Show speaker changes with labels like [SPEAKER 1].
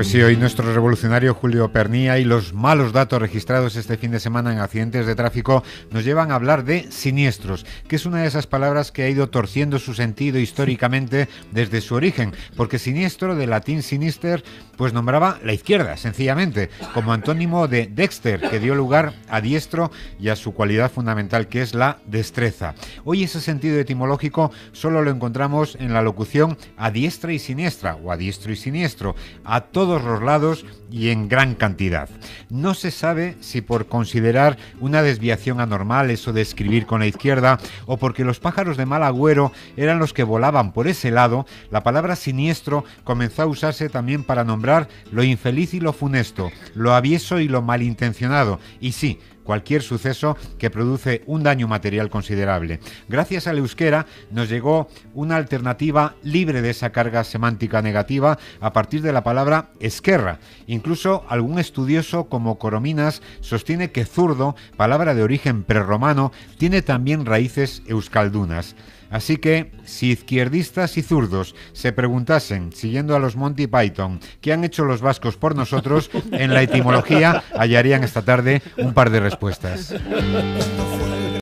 [SPEAKER 1] Pues sí, hoy nuestro revolucionario Julio Pernía y los malos datos registrados este fin de semana en accidentes de tráfico nos llevan a hablar de siniestros, que es una de esas palabras que ha ido torciendo su sentido históricamente desde su origen, porque siniestro de latín sinister pues nombraba la izquierda, sencillamente, como antónimo de Dexter, que dio lugar a diestro y a su cualidad fundamental que es la destreza. Hoy ese sentido etimológico solo lo encontramos en la locución a diestra y siniestra o a diestro y siniestro, a todo los lados y en gran cantidad. No se sabe si por considerar una desviación anormal eso de escribir con la izquierda o porque los pájaros de mal agüero eran los que volaban por ese lado, la palabra siniestro comenzó a usarse también para nombrar lo infeliz y lo funesto, lo avieso y lo malintencionado. Y sí, cualquier suceso que produce un daño material considerable. Gracias al euskera nos llegó una alternativa libre de esa carga semántica negativa a partir de la palabra esquerra. Incluso algún estudioso como Corominas sostiene que zurdo, palabra de origen prerromano, tiene también raíces euskaldunas. Así que, si izquierdistas y zurdos se preguntasen, siguiendo a los Monty Python, qué han hecho los vascos por nosotros, en la etimología hallarían esta tarde un par de respuestas.